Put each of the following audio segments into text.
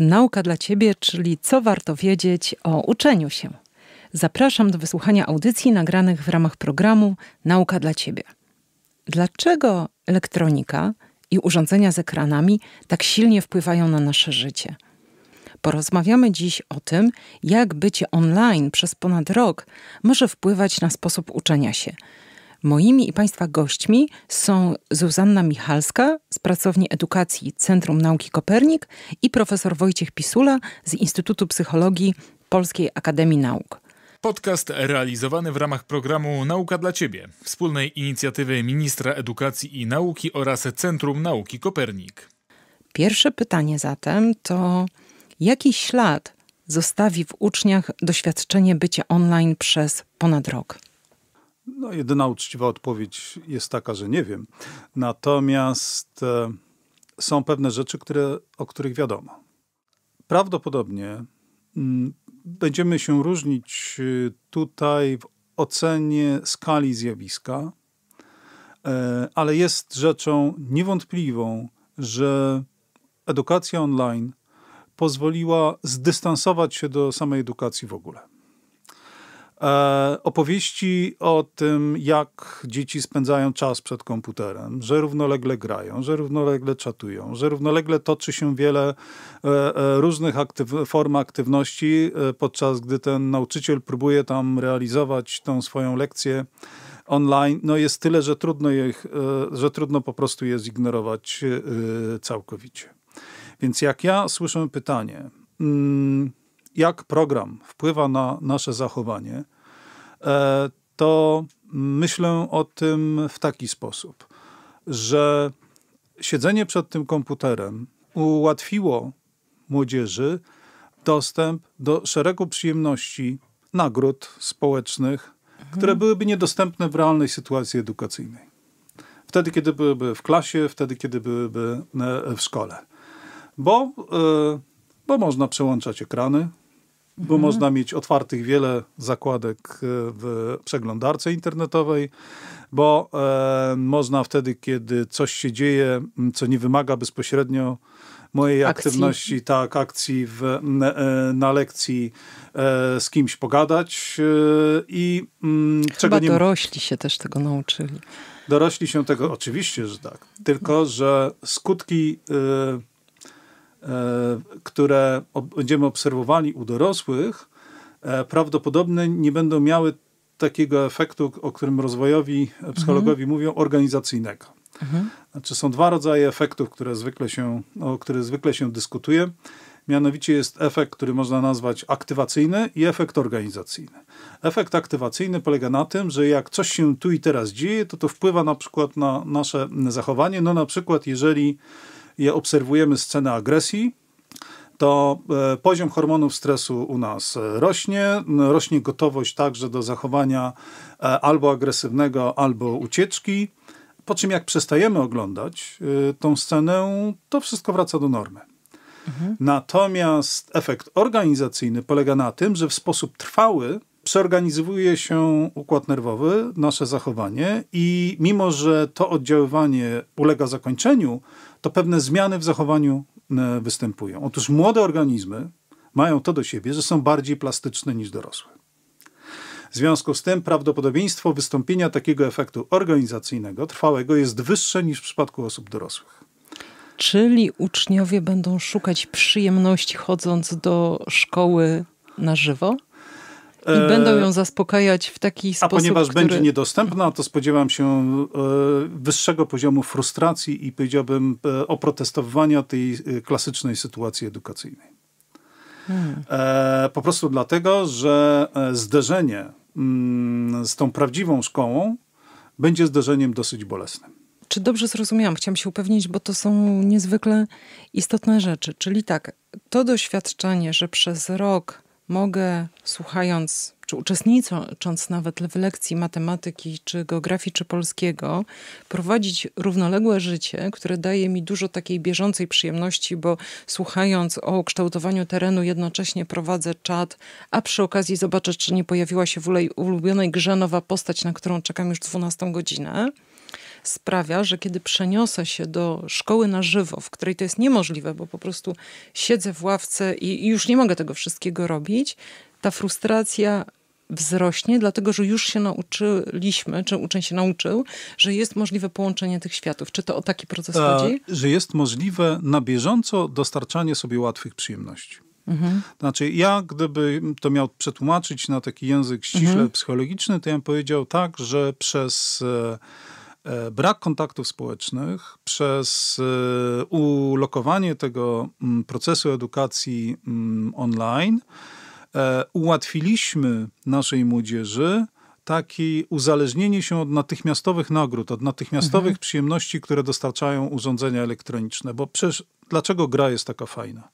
Nauka dla Ciebie, czyli co warto wiedzieć o uczeniu się. Zapraszam do wysłuchania audycji nagranych w ramach programu Nauka dla Ciebie. Dlaczego elektronika i urządzenia z ekranami tak silnie wpływają na nasze życie? Porozmawiamy dziś o tym, jak bycie online przez ponad rok może wpływać na sposób uczenia się, Moimi i Państwa gośćmi są Zuzanna Michalska z Pracowni Edukacji Centrum Nauki Kopernik i profesor Wojciech Pisula z Instytutu Psychologii Polskiej Akademii Nauk. Podcast realizowany w ramach programu Nauka dla Ciebie, wspólnej inicjatywy Ministra Edukacji i Nauki oraz Centrum Nauki Kopernik. Pierwsze pytanie zatem to: jaki ślad zostawi w uczniach doświadczenie bycia online przez ponad rok? No, jedyna uczciwa odpowiedź jest taka, że nie wiem. Natomiast e, są pewne rzeczy, które, o których wiadomo. Prawdopodobnie m, mm, będziemy się różnić e, tutaj w ocenie skali zjawiska, e, ale jest rzeczą niewątpliwą, że edukacja online pozwoliła zdystansować się do samej edukacji w ogóle. E, opowieści o tym, jak dzieci spędzają czas przed komputerem, że równolegle grają, że równolegle czatują, że równolegle toczy się wiele e, e, różnych aktyw form aktywności, podczas gdy ten nauczyciel próbuje tam realizować tą swoją lekcję online, no jest tyle, że trudno, ich, że trudno po prostu je zignorować całkowicie. Więc jak ja słyszę pytanie, mm, jak program wpływa na nasze zachowanie, e, to myślę o tym w taki sposób, że siedzenie przed tym komputerem ułatwiło młodzieży dostęp do szeregu przyjemności, nagród społecznych, mhm. które byłyby niedostępne w realnej sytuacji edukacyjnej. Wtedy, kiedy byłyby w klasie, wtedy, kiedy byłyby e, w szkole. Bo, e, bo można przełączać ekrany, bo mhm. można mieć otwartych wiele zakładek e, w przeglądarce internetowej, bo e, można wtedy, kiedy coś się dzieje, co nie wymaga bezpośrednio mojej akcji. aktywności, tak, akcji w, na, e, na lekcji e, z kimś pogadać e, i mm, Chyba czego nie... dorośli się też tego nauczyli. Dorośli się tego, oczywiście, że tak. Tylko, że skutki... E, E, które będziemy obserwowali u dorosłych, e, prawdopodobnie nie będą miały takiego efektu, o którym rozwojowi e, psychologowie mhm. mówią, organizacyjnego. Mhm. Znaczy są dwa rodzaje efektów, które zwykle się, o których zwykle się dyskutuje. Mianowicie jest efekt, który można nazwać aktywacyjny i efekt organizacyjny. Efekt aktywacyjny polega na tym, że jak coś się tu i teraz dzieje, to to wpływa na przykład na nasze zachowanie. No na przykład jeżeli je obserwujemy scenę agresji, to e, poziom hormonów stresu u nas e, rośnie, no, rośnie gotowość także do zachowania e, albo agresywnego, albo ucieczki. Po czym jak przestajemy oglądać tą scenę, to wszystko wraca do normy. Mhm. Natomiast efekt organizacyjny polega na tym, że w sposób trwały przeorganizowuje się układ nerwowy, nasze zachowanie, i mimo, że to oddziaływanie ulega zakończeniu, to pewne zmiany w zachowaniu e, występują. Otóż młode organizmy mają to do siebie, że są bardziej plastyczne niż dorosłe. W związku z tym prawdopodobieństwo wystąpienia takiego efektu organizacyjnego, trwałego, jest wyższe niż w przypadku osób dorosłych. Czyli uczniowie będą szukać przyjemności chodząc do szkoły na żywo? I e, będą ją zaspokajać w taki sposób. A ponieważ który... będzie niedostępna, to spodziewam się e, wyższego poziomu frustracji i powiedziałbym e, oprotestowania tej klasycznej sytuacji edukacyjnej. Hmm. Po prostu dlatego, że zderzenie mm, z tą prawdziwą szkołą będzie zderzeniem dosyć bolesnym. Czy dobrze zrozumiałam? Chciałam się upewnić, bo to są niezwykle istotne rzeczy. Czyli tak, to doświadczenie, że przez rok mogę słuchając czy uczestnicząc nawet w lekcji matematyki, czy geografii, czy polskiego, prowadzić równoległe życie, które daje mi dużo takiej bieżącej przyjemności, bo słuchając o kształtowaniu terenu, jednocześnie prowadzę czat, a przy okazji zobaczę, czy nie pojawiła się w ulubionej grze nowa postać, na którą czekam już 12 godzinę sprawia, że kiedy przeniosę się do szkoły na żywo, w której to jest niemożliwe, bo po prostu siedzę w ławce i, już nie mogę tego wszystkiego robić, ta frustracja wzrośnie, dlatego że już się nauczyliśmy, czy uczeń się nauczył, że jest możliwe połączenie tych światów. Czy to o taki proces e, chodzi? Że jest możliwe na bieżąco dostarczanie sobie łatwych przyjemności. Mhm. Znaczy, ja gdybym to miał przetłumaczyć na taki język ściśle mhm. psychologiczny, to ja bym powiedział tak, że przez. E, E, brak kontaktów społecznych, przez e, ulokowanie tego mm, procesu edukacji mm, online, e, ułatwiliśmy naszej młodzieży takie uzależnienie się od natychmiastowych nagród, od natychmiastowych mhm. przyjemności, które dostarczają urządzenia elektroniczne. Bo przecież dlaczego gra jest taka fajna?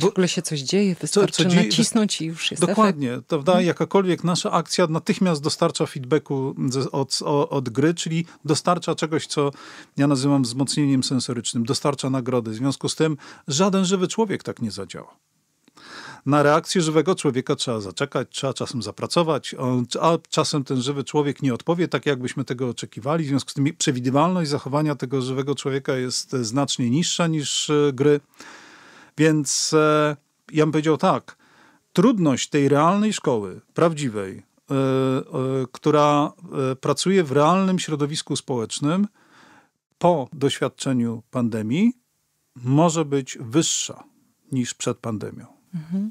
w ogóle się coś dzieje, wystarczy co, co dzieje, nacisnąć i już jest Dokładnie, efekt. prawda? Mhm. Jakakolwiek nasza akcja natychmiast dostarcza feedbacku od, od gry, czyli dostarcza czegoś, co ja nazywam wzmocnieniem sensorycznym, dostarcza nagrody. W związku z tym żaden żywy człowiek tak nie zadziała na reakcję żywego człowieka trzeba zaczekać, trzeba czasem zapracować, a czasem ten żywy człowiek nie odpowie tak, jakbyśmy tego oczekiwali. W związku z tym przewidywalność zachowania tego żywego człowieka jest e, znacznie niższa niż e, gry. Więc e, ja bym powiedział tak, trudność tej realnej szkoły, prawdziwej, e, e, która pracuje w realnym środowisku społecznym po doświadczeniu pandemii, może być wyższa niż przed pandemią. Mhm.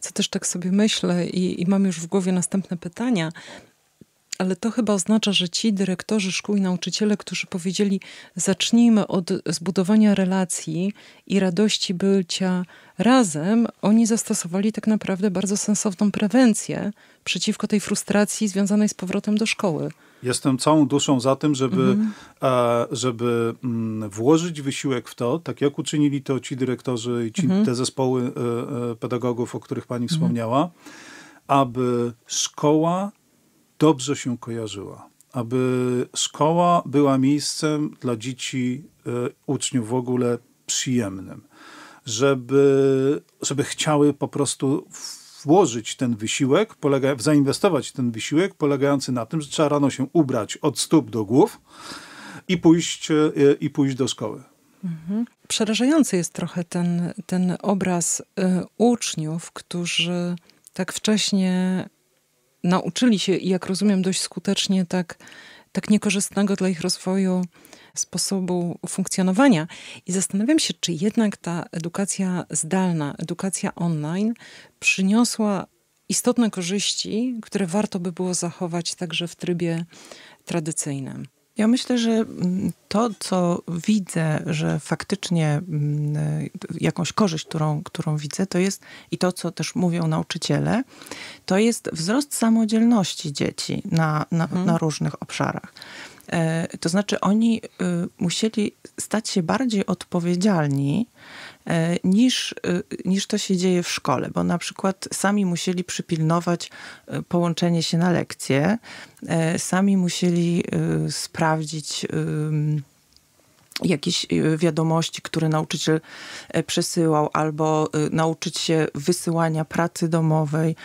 Co też tak sobie myślę i, i mam już w głowie następne pytania ale to chyba oznacza, że ci dyrektorzy szkół i nauczyciele, którzy powiedzieli, zacznijmy od zbudowania relacji i radości bycia razem, oni zastosowali tak naprawdę bardzo sensowną prewencję przeciwko tej frustracji związanej z powrotem do szkoły. Jestem całą duszą za tym, żeby, mhm. E, żeby mm, włożyć wysiłek w to, tak jak uczynili to ci dyrektorzy i ci, mhm. te zespoły e, e, pedagogów, o których pani mhm. wspomniała, aby szkoła dobrze się kojarzyła, aby szkoła była miejscem dla dzieci, e, uczniów w ogóle przyjemnym, żeby, żeby chciały po prostu włożyć ten wysiłek, polega, zainwestować ten wysiłek polegający na tym, że trzeba rano się ubrać od stóp do głów i pójść, e, i pójść do szkoły. Mhm. Przerażający jest trochę ten, ten obraz y, uczniów, którzy tak wcześnie nauczyli się, jak rozumiem, dość skutecznie tak, tak niekorzystnego dla ich rozwoju sposobu funkcjonowania. I zastanawiam się, czy jednak ta edukacja zdalna, edukacja online przyniosła istotne korzyści, które warto by było zachować także w trybie tradycyjnym. Ja myślę, że mm, to, co widzę, że faktycznie mm, e, jakąś korzyść, którą, którą widzę, to jest i to, co też mówią nauczyciele, to jest wzrost samodzielności dzieci na, na, mhm. na różnych obszarach. E, to znaczy, oni y, musieli stać się bardziej odpowiedzialni e, niż, y, niż to się dzieje w szkole, bo na przykład sami musieli przypilnować y, połączenie się na lekcje, e, sami musieli sprawdzić jakieś wiadomości, które nauczyciel przesyłał, albo nauczyć się wysyłania pracy domowej.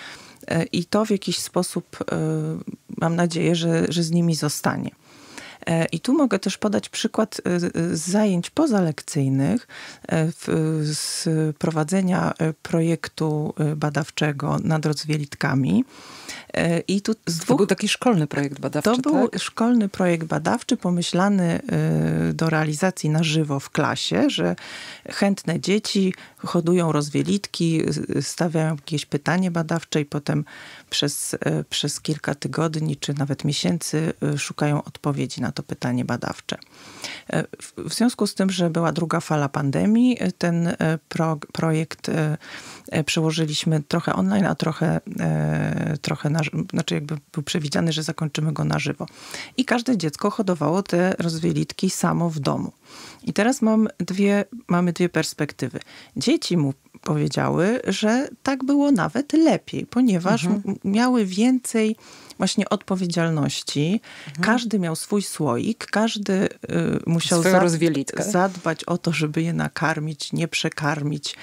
I to w jakiś sposób mam nadzieję, że, że z nimi zostanie. E, I tu mogę też podać przykład e, z zajęć pozalekcyjnych, e, z prowadzenia projektu badawczego nad rozwielitkami. I tu dwóch, to był taki szkolny projekt badawczy. To był tak? szkolny projekt badawczy pomyślany do realizacji na żywo w klasie, że chętne dzieci hodują rozwielitki, stawiają jakieś pytanie badawcze i potem przez, e, przez kilka tygodni czy nawet miesięcy e, szukają odpowiedzi na to pytanie badawcze. E, w związku z tym, że była druga fala pandemii, ten pro, projekt przełożyliśmy trochę online, a trochę, trochę na, znaczy jakby był przewidziany, że zakończymy go na żywo. I każde dziecko hodowało te rozwielitki samo w domu. I teraz mam dwie, mamy dwie perspektywy. Dzieci mu powiedziały, że tak było nawet lepiej, ponieważ mhm. miały więcej właśnie odpowiedzialności. Mhm. Każdy miał swój słoik, każdy y, musiał zadbać o to, żeby je nakarmić, nie przekarmić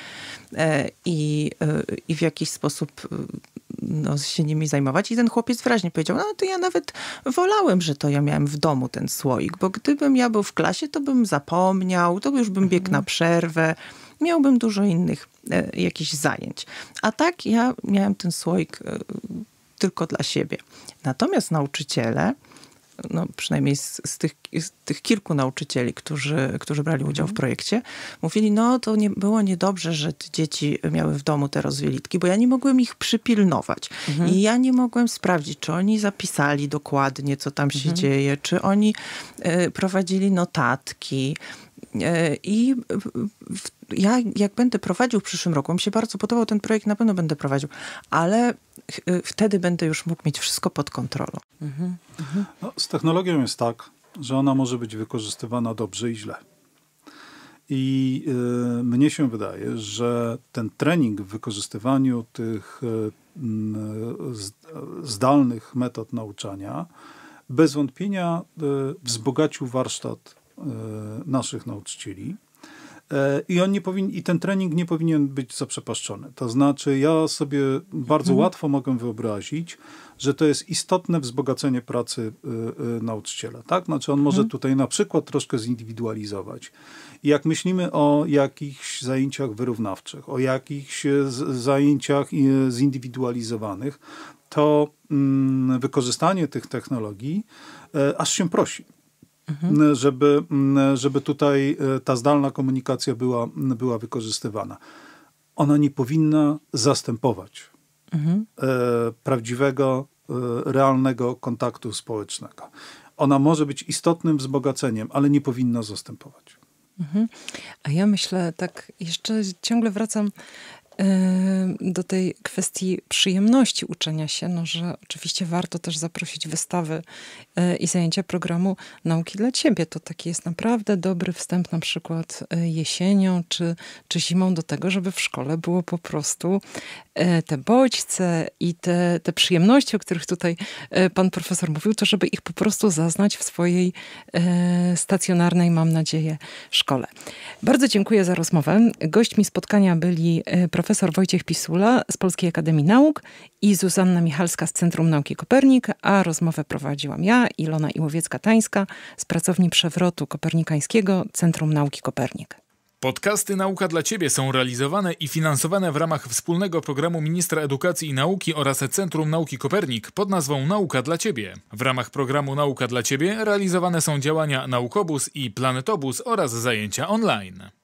e, i y, y, w jakiś sposób y, no, się nimi zajmować. I ten chłopiec wyraźnie powiedział, no to ja nawet wolałem, że to ja miałem w domu ten słoik, bo gdybym ja był w klasie, to bym zapomniał, to już bym biegł mhm. na przerwę, miałbym dużo innych e, jakichś zajęć. A tak ja miałem ten słoik e, tylko dla siebie. Natomiast nauczyciele no, przynajmniej z, z, tych, z tych kilku nauczycieli, którzy, którzy brali udział w mhm. projekcie, mówili, no to nie, było niedobrze, że te dzieci miały w domu te rozwielitki, bo ja nie mogłem ich przypilnować. Mhm. I ja nie mogłem sprawdzić, czy oni zapisali dokładnie, co tam się mhm. dzieje, czy oni y, prowadzili notatki, e, i ja, jak będę prowadził w przyszłym roku, mi się bardzo podobał ten projekt, na pewno będę prowadził, ale Y, wtedy będę już mógł mieć wszystko pod kontrolą. Mhm, mhm. No, z technologią jest tak, że ona może być wykorzystywana dobrze i źle. I y, mnie się wydaje, że ten trening w wykorzystywaniu tych y, zdalnych metod nauczania bez wątpienia y, wzbogacił warsztat y, naszych nauczycieli E, I, on nie powin, I ten trening nie powinien być zaprzepaszczony. To znaczy, ja sobie bardzo mhm. łatwo mogę wyobrazić, że to jest istotne wzbogacenie pracy y, y, nauczyciela. Tak? Znaczy, on może mhm. tutaj na przykład troszkę zindywidualizować. I jak myślimy o jakichś zajęciach wyrównawczych, o jakichś zajęciach zindywidualizowanych, to y, wykorzystanie tych technologii aż się prosi mhm. Mm, żeby, mm, żeby tutaj e, ta zdalna komunikacja była, mm, była wykorzystywana. Ona nie powinna zastępować mhm. E, prawdziwego, e, realnego kontaktu społecznego. Ona może być istotnym wzbogaceniem, ale nie powinna zastępować. Mhm. A ja myślę, tak jeszcze ciągle wracam do tej kwestii przyjemności uczenia się, no, że oczywiście warto też zaprosić wystawy e, i zajęcia programu Nauki dla Ciebie. To taki jest naprawdę dobry wstęp, na przykład e, jesienią czy, czy zimą, do tego, żeby w szkole było po prostu e, te bodźce i te, te przyjemności, o których tutaj pan profesor mówił, to żeby ich po prostu zaznać w swojej stacjonarnej, mam nadzieję, szkole. Bardzo dziękuję za rozmowę. Gośćmi spotkania byli profesor profesor Wojciech Pisula z Polskiej Akademii Nauk i Zuzanna Michalska z Centrum Nauki Kopernik, a rozmowę prowadziłam ja, Ilona Iłowiecka-Tańska z pracowni przewrotu kopernikańskiego Centrum Nauki Kopernik. Podcasty Nauka dla Ciebie są realizowane i finansowane w ramach wspólnego programu Ministra Edukacji i Nauki oraz Centrum Nauki Kopernik pod nazwą Nauka dla Ciebie. W ramach programu Nauka dla Ciebie realizowane są działania Naukobus i Planetobus oraz zajęcia online.